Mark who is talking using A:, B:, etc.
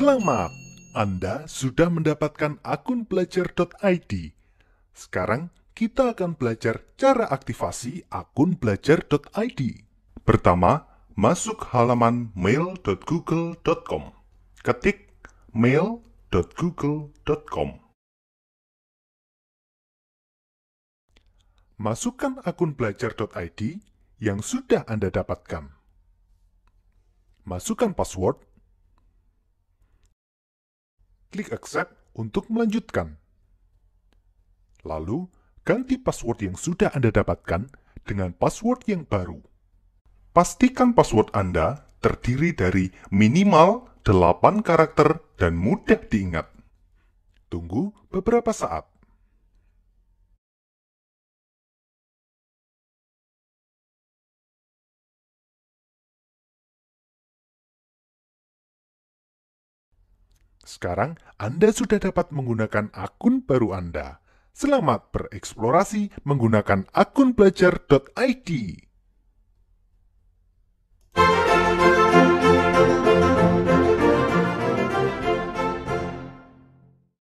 A: Selamat, Anda sudah mendapatkan akun belajar.id. Sekarang kita akan belajar cara aktivasi akun belajar.id. Pertama, masuk halaman mail.google.com. Ketik mail.google.com. Masukkan akun belajar.id yang sudah Anda dapatkan. Masukkan password klik accept untuk melanjutkan. Lalu, ganti password yang sudah Anda dapatkan dengan password yang baru. Pastikan password Anda terdiri dari minimal 8 karakter dan mudah diingat. Tunggu beberapa saat. Sekarang Anda sudah dapat menggunakan akun baru Anda. Selamat bereksplorasi menggunakan akun belajar.id.